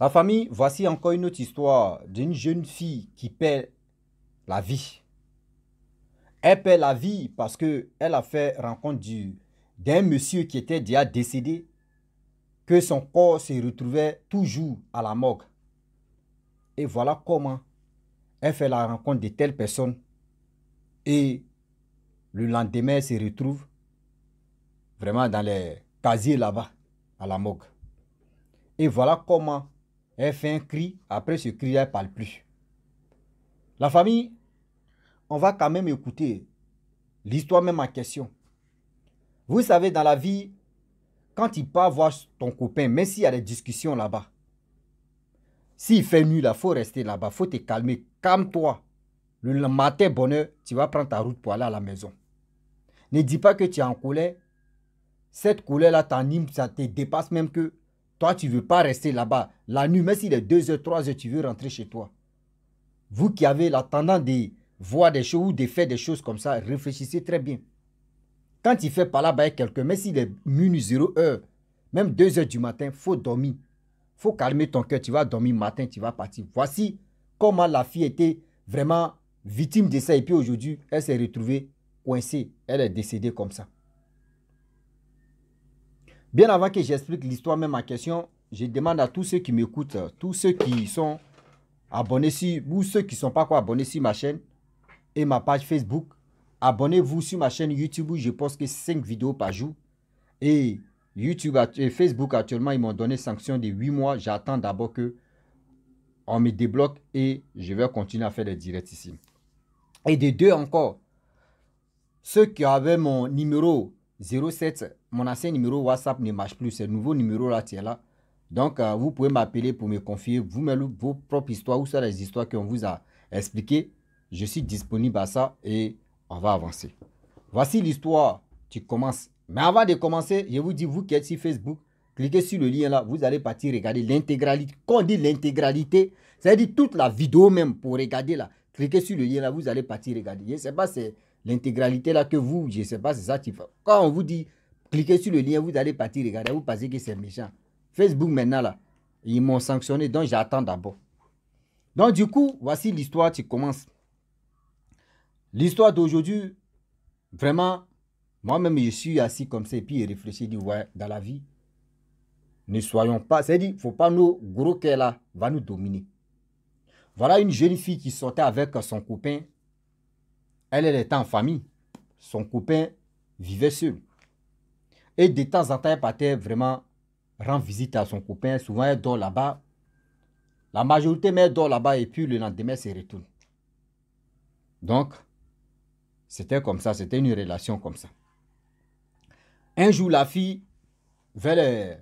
La famille, voici encore une autre histoire d'une jeune fille qui perd la vie. Elle perd la vie parce qu'elle a fait rencontre d'un monsieur qui était déjà décédé, que son corps se retrouvait toujours à la morgue. Et voilà comment elle fait la rencontre de telle personne. Et le lendemain, elle se retrouve vraiment dans les casiers là-bas, à la morgue. Et voilà comment elle fait un cri, après ce cri, elle ne parle plus. La famille, on va quand même écouter l'histoire même en question. Vous savez, dans la vie, quand il part voir ton copain, même s'il y a des discussions là-bas, s'il fait nuit là, faut rester là-bas, il faut te calmer, calme-toi. Le matin, bonheur, tu vas prendre ta route pour aller à la maison. Ne dis pas que tu es en colère. Cette colère-là t'anime, ça te dépasse même que toi, tu ne veux pas rester là-bas. La nuit, même s'il est 2h, 3h, tu veux rentrer chez toi. Vous qui avez la tendance de voir des choses ou de faire des choses comme ça, réfléchissez très bien. Quand tu fait pas là bas avec quelqu'un, même s'il est minuit 0 h même 2 h du matin, faut dormir. faut calmer ton cœur. Tu vas dormir matin, tu vas partir. Voici comment la fille était vraiment victime de ça. Et puis aujourd'hui, elle s'est retrouvée coincée. Elle est décédée comme ça. Bien avant que j'explique l'histoire même en question, je demande à tous ceux qui m'écoutent, tous ceux qui sont abonnés sur, ou ceux qui ne sont pas quoi abonnés sur ma chaîne et ma page Facebook, abonnez-vous sur ma chaîne YouTube où je poste que 5 vidéos par jour. Et YouTube et Facebook actuellement, ils m'ont donné sanction de 8 mois. J'attends d'abord que on me débloque et je vais continuer à faire des directs ici. Et de deux encore, ceux qui avaient mon numéro 07 mon ancien numéro WhatsApp ne marche plus. C'est le nouveau numéro-là, tiens là. Donc, euh, vous pouvez m'appeler pour me confier vous-même vos propres histoires ou sur les histoires qu'on vous a expliquées. Je suis disponible à ça et on va avancer. Voici l'histoire. Tu commences. Mais avant de commencer, je vous dis, vous qui êtes sur Facebook, cliquez sur le lien là. Vous allez partir regarder l'intégralité. Quand on dit l'intégralité, ça veut dire toute la vidéo même pour regarder là. Cliquez sur le lien là, vous allez partir regarder. Je ne sais pas, c'est l'intégralité là que vous, je ne sais pas, c'est ça. Quand on vous dit Cliquez sur le lien, vous allez partir regardez, vous pensez que c'est méchant. Facebook maintenant là, ils m'ont sanctionné, donc j'attends d'abord. Donc du coup, voici l'histoire qui commence. L'histoire d'aujourd'hui, vraiment, moi-même je suis assis comme ça et puis je réfléchis, ouais, dans la vie, ne soyons pas, c'est-à-dire, il ne faut pas nos gros qu'elle là va nous dominer. Voilà une jeune fille qui sortait avec son copain. Elle, elle était en famille. Son copain vivait seul. Et de temps en temps, elle partait vraiment rendre visite à son copain. Souvent, elle dort là-bas. La majorité, mais elle dort là-bas et puis le lendemain, elle se retourne. Donc, c'était comme ça, c'était une relation comme ça. Un jour, la fille, vers les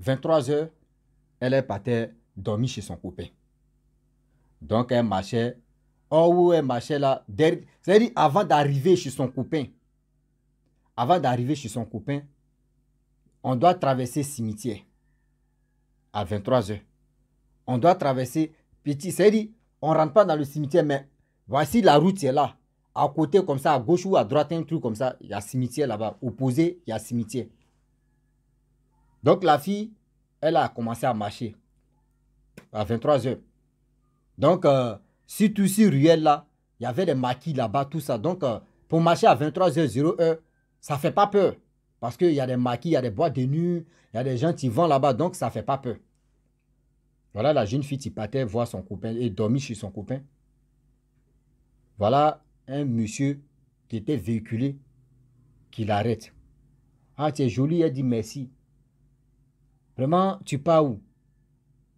23 heures, elle est partait dormir chez son copain. Donc, elle marchait. Oh, elle marchait là. C'est-à-dire, avant d'arriver chez son copain, avant d'arriver chez son copain, on doit traverser cimetière à 23 h On doit traverser petit. C'est dit, on rentre pas dans le cimetière, mais voici la route, est là. À côté, comme ça, à gauche ou à droite, un truc comme ça, il y a cimetière là-bas. Opposé, il y a cimetière. Donc la fille, elle a commencé à marcher à 23 h Donc, euh, si sur tout là, il y avait des maquis là-bas, tout ça. Donc, euh, pour marcher à 23h01, ça fait pas peur. Parce qu'il y a des maquis, il y a des boîtes de nuit, il y a des gens qui vont là-bas, donc ça fait pas peur. Voilà la jeune fille qui partait voir son copain et dormi chez son copain. Voilà un monsieur qui était véhiculé qui l'arrête. Ah, tu es jolie, elle dit merci. Vraiment, tu pars où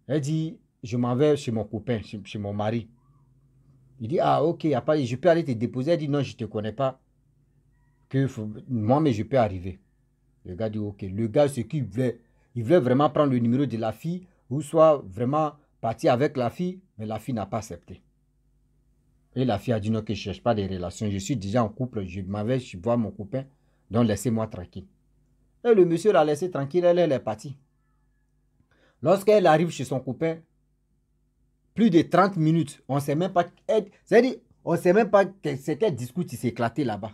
Elle dit, je m'en vais chez mon copain, chez, chez, mon mari. Il dit, ah ok, je peux aller te déposer. Elle dit, non, je ne te connais pas que moi, mais je peux arriver. Le gars dit, ok. Le gars, ce qu'il voulait, il voulait vraiment prendre le numéro de la fille ou soit vraiment partir avec la fille, mais la fille n'a pas accepté. Et la fille a dit, non, je ne cherche pas des relations. Je suis déjà en couple. Je m'avais vais je mon copain. Donc, laissez-moi tranquille. Et le monsieur l'a laissé tranquille. Elle, est partie. Lorsqu'elle arrive chez son copain, plus de 30 minutes, on ne sait même pas. cest à on ne sait même pas que c'était discours qui s'est éclaté là-bas.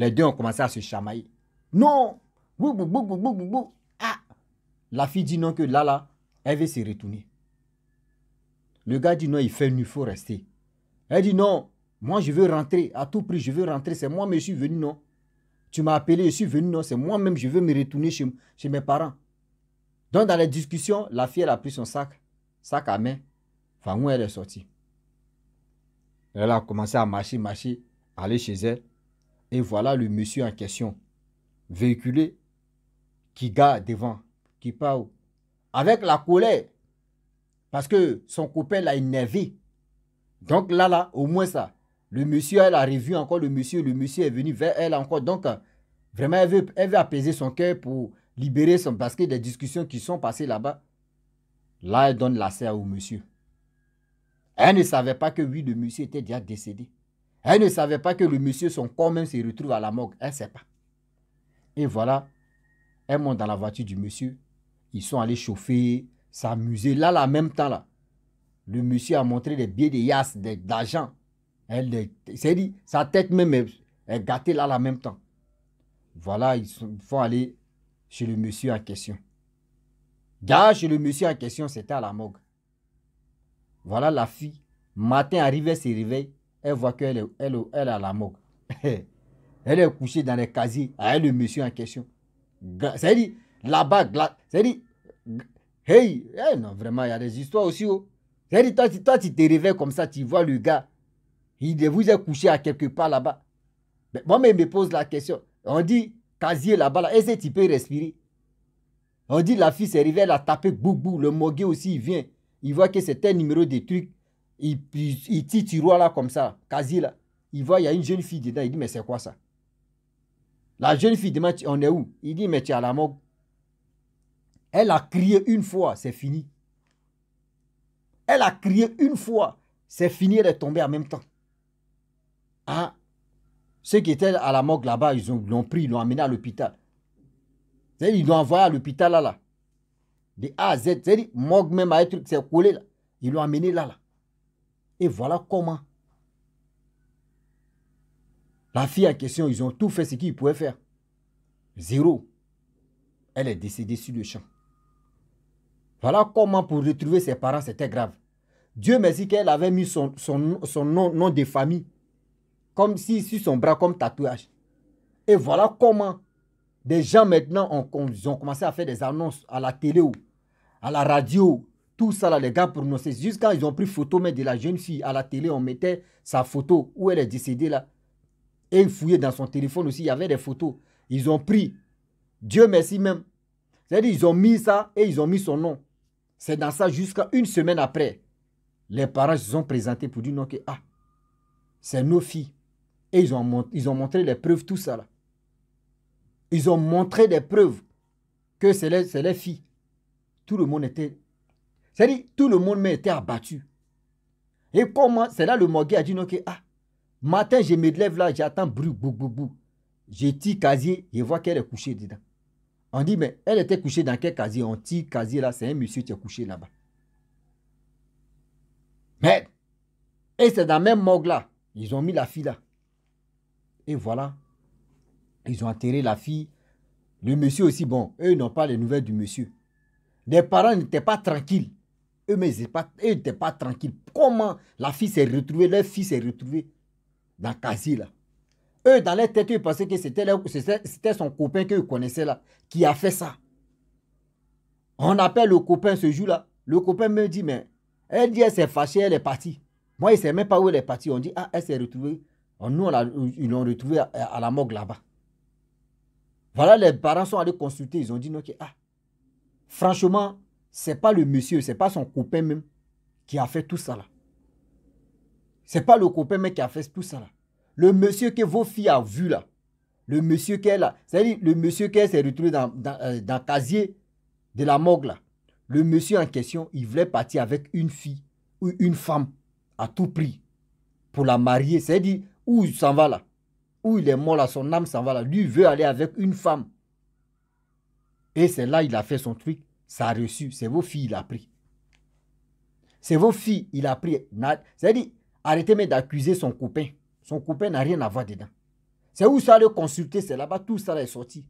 Les deux ont commencé à se chamailler. Non Ah La fille dit non que là, là, elle veut se retourner. Le gars dit non, il fait nu, il faut rester. Elle dit non, moi je veux rentrer, à tout prix, je veux rentrer, c'est moi, mais je suis venu, non. Tu m'as appelé, je suis venu, non, c'est moi-même, je veux me retourner chez, mes parents. Donc dans la discussion, la fille, elle a pris son sac, sac à main. Enfin, où elle est sortie. Elle a commencé à marcher, marcher, aller chez elle. Et voilà le monsieur en question, véhiculé, qui garde devant, qui parle, avec la colère, parce que son copain l'a énervé. Donc là, là, au moins ça, le monsieur, elle a revu encore le monsieur, le monsieur est venu vers elle encore. Donc, euh, vraiment, elle veut, elle veut apaiser son cœur pour libérer son basket des discussions qui sont passées là-bas. Là, elle donne la serre au monsieur. Elle ne savait pas que oui, le monsieur était déjà décédé. Elle ne savait pas que le monsieur, son corps même, se retrouve à la morgue. Elle ne sait pas. Et voilà, elle monte dans la voiture du monsieur. Ils sont allés chauffer, s'amuser. Là, la même temps, là, le monsieur a montré des billets de yas, d'argent. Elle dit, sa tête même est, gâtée là, la même temps. Voilà, ils faut aller chez le monsieur en question. Gare chez le monsieur en question, c'était à la morgue. Voilà la fille. Matin arrivait, se réveille. Elle voit qu'elle est, elle, la moque. elle est couchée dans les casiers avec ah, le monsieur en question. C'est-à-dire, là-bas, c'est-à-dire, hey, eh, non, vraiment, il y a des histoires aussi. Oh. cest toi, tu te réveilles comme ça, tu vois le gars, il vous est couché à quelque part là-bas. Moi-même, il me pose la question. On dit, casier là-bas, là, bas est ce que tu peux respirer On dit, la fille s'est réveillée, elle a tapé boubou, le mogué aussi, il vient. Il voit que c'est un numéro de truc. Il, il, il tiroir là comme ça, quasi là. Il voit, il y a une jeune fille dedans. Il dit, mais c'est quoi ça La jeune fille demande, on est où Il dit, mais tu es à la morgue. Elle a crié une fois, c'est fini. Elle a crié une fois, c'est fini, elle est tombée en même temps. Ah, ceux qui étaient à la morgue là-bas, ils l'ont pris, ils l'ont amené à l'hôpital. Ils l'ont envoyé à l'hôpital là, là. De A à Z, c'est-à-dire, morgue même à c'est collé là. Ils l'ont amené là, là. Et voilà comment. La fille en question, ils ont tout fait ce qu'ils pouvaient faire. Zéro. Elle est décédée sur le champ. Voilà comment pour retrouver ses parents, c'était grave. Dieu merci qu'elle avait mis son, nom, nom, de famille, comme si sur son bras, comme tatouage. Et voilà comment des gens maintenant ont, ont, ont commencé à faire des annonces à la télé, ou à la radio, tout ça là, les gars prononcés. Jusqu'à ils ont pris photo mais de la jeune fille à la télé, on mettait sa photo où elle est décédée là. Et ils fouillaient dans son téléphone aussi, il y avait des photos. Ils ont pris. Dieu merci même. C'est-à-dire, ils ont mis ça et ils ont mis son nom. C'est dans ça jusqu'à une semaine après. Les parents se sont présentés pour dire non que ah, c'est nos filles. Et ils ont, ils ont montré les preuves, tout ça là. Ils ont montré des preuves que c'est les filles. Tout le monde était c'est-à-dire, tout le monde était abattu. Et comment C'est là le morgue a dit ah, matin, je me lève là, j'attends brou, bou, bou, bou. Je tire casier, je vois qu'elle est couchée dedans. On dit, mais elle était couchée dans quel casier On tire casier là, c'est un monsieur qui est couché là-bas. Mais, et c'est dans le même morgue là, ils ont mis la fille là. Et voilà, ils ont enterré la fille. Le monsieur aussi, bon, eux n'ont pas les nouvelles du monsieur. Les parents n'étaient pas tranquilles eux ils n'étaient pas, tranquilles. Comment la fille s'est retrouvée, leur fille s'est retrouvée dans casier, là. Eux, dans leur tête, ils pensaient que c'était son copain qu'ils connaissaient, là, qui a fait ça. On appelle le copain ce jour-là. Le copain me dit, mais elle dit, elle s'est fâchée, elle est partie. Moi, je ne sais même pas où elle est partie. On dit, ah, elle s'est retrouvée. Nous, ils l'ont retrouvée à, la morgue là-bas. Voilà, les parents sont allés consulter. Ils ont dit, ah, franchement, c'est pas le monsieur, c'est pas son copain même qui a fait tout ça là. C'est pas le copain même qui a fait tout ça là. Le monsieur que vos filles ont vu là, le monsieur est là, c'est-à-dire le monsieur qui s'est retrouvé dans, dans, le euh, casier de la morgue là, le monsieur en question, il voulait partir avec une fille ou une femme à tout prix pour la marier. C'est-à-dire où il s'en va là, où il est mort là, son âme s'en va là. Lui, veut aller avec une femme. Et c'est là il a fait son truc ça a reçu. C'est vos filles, il a pris. C'est vos filles, il a pris. C'est-à-dire, arrêtez moi d'accuser son copain. Son copain n'a rien à voir dedans. C'est où ça le consulter, c'est là-bas, tout ça est sorti.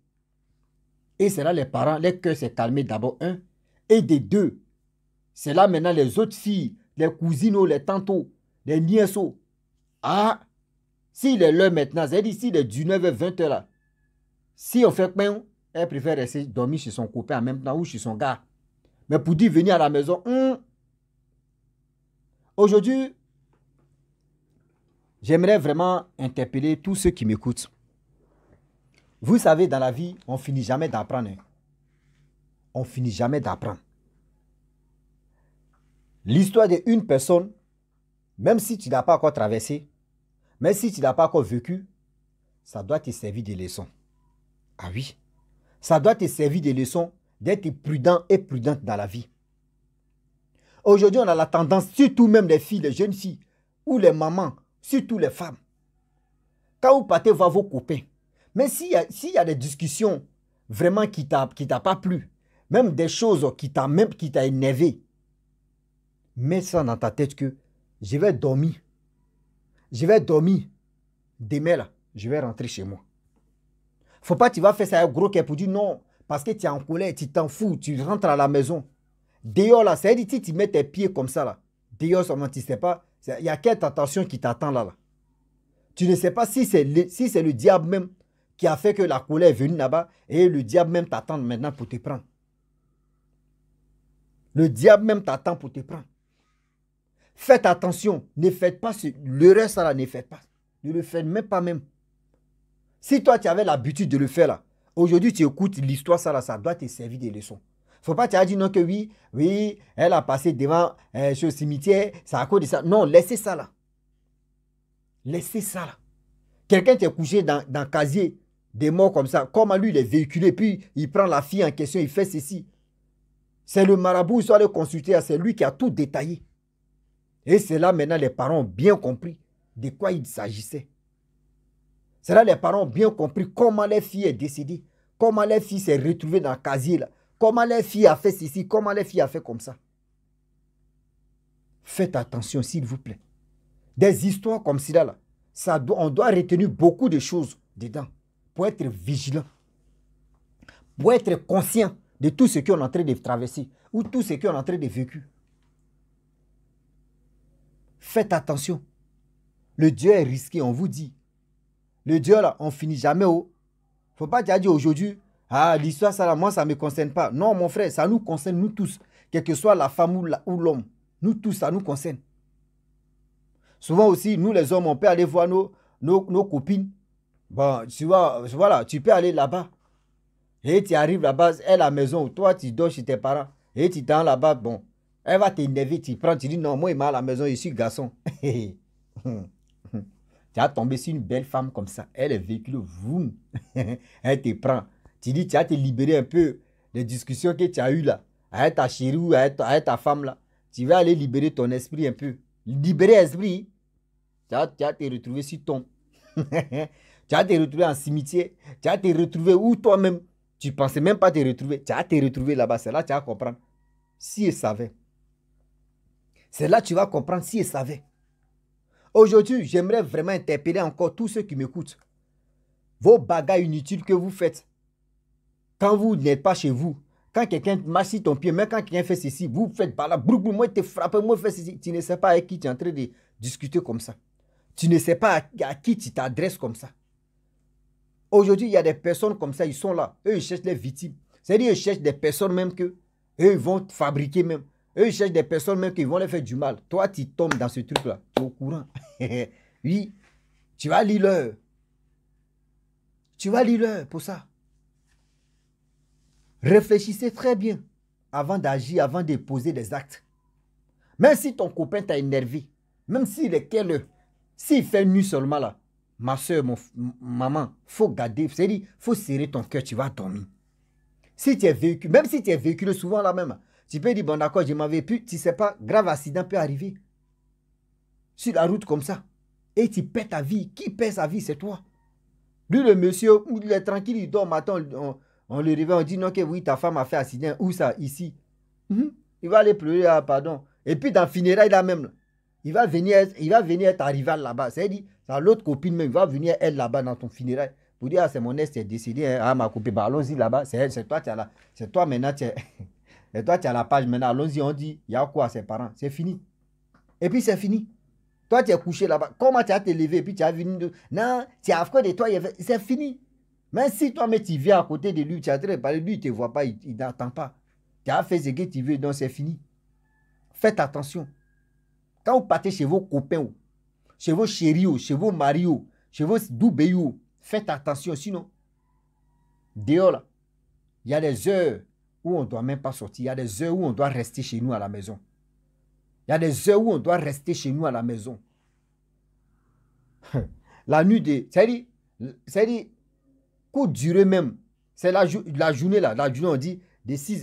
Et c'est là les parents, les cœurs s'est calmé d'abord, un. Et des deux, c'est là maintenant les autres filles, les cousines, oh, les tantos, oh, les nièces. Oh. Ah, s'il est là maintenant, c'est-à-dire s'il est 19h, 20h là, si on fait on elle préfère rester dormir chez son copain en même temps ou chez son gars. Mais pour dire venir à la maison, hum. aujourd'hui, j'aimerais vraiment interpeller tous ceux qui m'écoutent. Vous savez, dans la vie, on finit jamais d'apprendre. Hein. On finit jamais d'apprendre. L'histoire d'une personne, même si tu l'as pas encore traversé, même si tu n'as pas encore vécu, ça doit te servir de leçon. Ah oui ça doit te servir de leçon d'être prudent et prudente dans la vie. Aujourd'hui, on a la tendance, surtout même les filles, les jeunes filles, ou les mamans, surtout les femmes. Quand vous partez voir vos copains, mais s'il y, y, a des discussions vraiment qui ne t'ont pas plu, même des choses qui t'ont même qui énervé, mets ça dans ta tête que je vais dormir. Je vais dormir. Demain, là, je vais rentrer chez moi. Faut pas tu vas faire ça un gros cœur pour dire non. Parce que tu es en colère, tu t'en fous, tu rentres à la maison. D'ailleurs là, c'est-à-dire si tu mets tes pieds comme ça là, d'ailleurs seulement tu ne sais pas, il y a quelle attention qui t'attend là, là. Tu ne sais pas si c'est le, si c'est le diable même qui a fait que la colère est venue là-bas et le diable même t'attend maintenant pour te prendre. Le diable même t'attend pour te prendre. Faites attention, ne faites pas ce, le reste là, ne faites pas. Ne le faites même pas même. Si toi, tu avais l'habitude de le faire là, aujourd'hui, tu écoutes l'histoire, ça là, ça doit te servir des leçons. Faut pas te dit non que oui, oui, elle a passé devant euh, ce cimetière, ça à cause de ça. Non, laissez ça là. Laissez ça là. Quelqu'un t'est couché dans, dans casier, des morts comme ça. Comment lui, il est véhiculé, puis il prend la fille en question, il fait ceci. C'est le marabout, il sont le consulter, c'est lui qui a tout détaillé. Et c'est là maintenant, les parents ont bien compris de quoi il s'agissait. Cela, les parents ont bien compris comment les filles est décidé, comment les fille s'est retrouvée dans le casier, comment les filles a fait ceci, comment les filles a fait comme ça. Faites attention, s'il vous plaît. Des histoires comme cela, là, ça doit, on doit retenir beaucoup de choses dedans pour être vigilant, pour être conscient de tout ce qu'on est en train de traverser ou tout ce qu'on est en train de vécu. Faites attention. Le Dieu est risqué, on vous dit. Le Dieu, là, on finit jamais. Oh. Faut pas dire aujourd'hui, ah, l'histoire, ça, là, moi, ça ne me concerne pas. Non, mon frère, ça nous concerne, nous tous. Quelle que soit la femme ou l'homme. Nous tous, ça nous concerne. Souvent aussi, nous, les hommes, on peut aller voir nos, nos, copines. Bon, tu vois, voilà, tu peux aller là-bas. Et tu arrives là-bas, elle à la maison, toi, tu dors chez tes parents. Et tu dors là-bas, bon. Elle va t'énerver, tu prends, tu dis, non, moi, il m'a à la maison, je suis garçon. Hum. Tu as tombé sur une belle femme comme ça. Elle est vécue, vous, elle te prend. Tu dis, tu as te libérer un peu des discussions que tu as eues là, avec ta chérie ou avec ta, femme là. Tu vas aller libérer ton esprit un peu. Libérer esprit. tu as, te retrouver sur ton. tu as te retrouver en cimetière. Tu as te retrouver où toi-même. Tu ne pensais même pas te retrouver. Tu as te retrouver là-bas. C'est là que tu vas comprendre. Si elle savait. C'est là que tu vas comprendre si elle savait. Aujourd'hui, j'aimerais vraiment interpeller encore tous ceux qui m'écoutent. Vos bagages inutiles que vous faites, quand vous n'êtes pas chez vous, quand quelqu'un marche ton pied, même quand quelqu'un fait ceci, vous faites par là, boum, moi te frappe, moi fais ceci. Tu ne sais pas avec qui tu es en train de discuter comme ça. Tu ne sais pas à, qui tu t'adresses comme ça. Aujourd'hui, il y a des personnes comme ça, ils sont là. Eux, ils cherchent les victimes. C'est-à-dire, ils cherchent des personnes même que eux, vont fabriquer même. Eux, ils cherchent des personnes même qui vont leur faire du mal. Toi, tu tombes dans ce truc-là. Tu es au courant. oui, tu vas lire l'heure. Tu vas lire l'heure pour ça. Réfléchissez très bien avant d'agir, avant de poser des actes. Même si ton copain t'a énervé, même s'il est quelle s'il fait nu seulement là, ma soeur, mon, maman, faut garder, Il faut serrer ton cœur, tu vas dormir. Si tu es vécu, même si tu es véhiculé souvent là même, tu peux dire, bon d'accord, je m'en m'avais pu, tu sais pas, grave accident peut arriver. Sur la route comme ça. Et tu perds ta vie. Qui perd sa vie, c'est toi. Lui, le monsieur, il est tranquille, il dort, matin, on, le réveille, on dit, non, que oui, ta femme a fait accident. Où ça Ici. Mhm. Il va aller pleurer, ah, pardon. Et puis dans le funérail là même, il va venir, il va venir ta rival là-bas. C'est-à-dire, l'autre copine même, il va venir elle là-bas dans ton funérail. Pour dire, ah, c'est mon ex, qui est décédé, hein. ah, ma copine, bah, allons-y là-bas, c'est elle, c'est toi, tu là. C'est toi maintenant, tu Et toi, tu as la page maintenant. Allons-y, on dit, il y a quoi ses parents C'est fini. Et puis, c'est fini. Toi, tu es couché là-bas. Comment tu as te levé et puis tu as venu de... Non, tu es affreux de toi. C'est fini. Même si toi, mais tu viens à côté de lui, tu as très parlé, lui, il ne te voit pas, il, n'attend pas. Tu as fait ce que tu veux, donc c'est fini. Faites attention. Quand vous partez chez vos copains, chez vos chérios, chez vos maris, chez vos doubéis, faites attention. Sinon, dehors, il y a des heures où on ne doit même pas sortir. Il y a des heures où on doit rester chez nous à la maison. Il y a des heures où on doit rester chez nous à la maison. la nuit des... C'est-à-dire, cest même. C'est la, la journée là. La journée, on dit,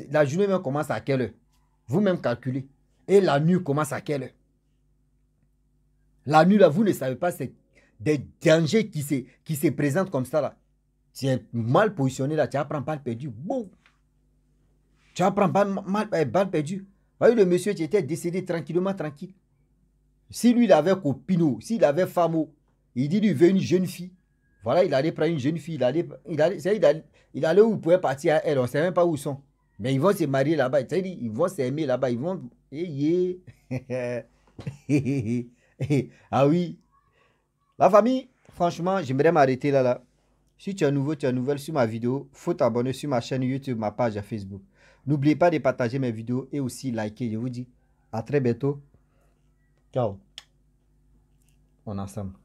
la journée même commence à quelle heure Vous-même calculez. Et la nuit commence à quelle heure La nuit là, vous ne savez pas, c'est des dangers qui se, qui se présentent comme ça là. Tu es mal positionné là, tu apprends pas le perdu. Boum tu vas prendre mal, eh, perdue. le monsieur qui était décédé tranquillement, tranquille. Si lui, il avait Copino, s'il avait Famo, il dit, lui, veut une jeune fille. Voilà, il allait prendre une jeune fille. Il allait, il où il pouvait partir à elle. On ne sait même pas où ils sont. Mais ils vont se marier là-bas. Ils vont s'aimer là-bas. Ils vont. Eh, eh, eh ah oui. La famille, franchement, j'aimerais m'arrêter là, là. Si tu es nouveau, tu es nouvelle sur ma vidéo, faut t'abonner sur ma chaîne YouTube, ma page à Facebook. N'oubliez pas de partager mes vidéos et aussi liker. Je vous dis à très bientôt. Ciao. On ensemble.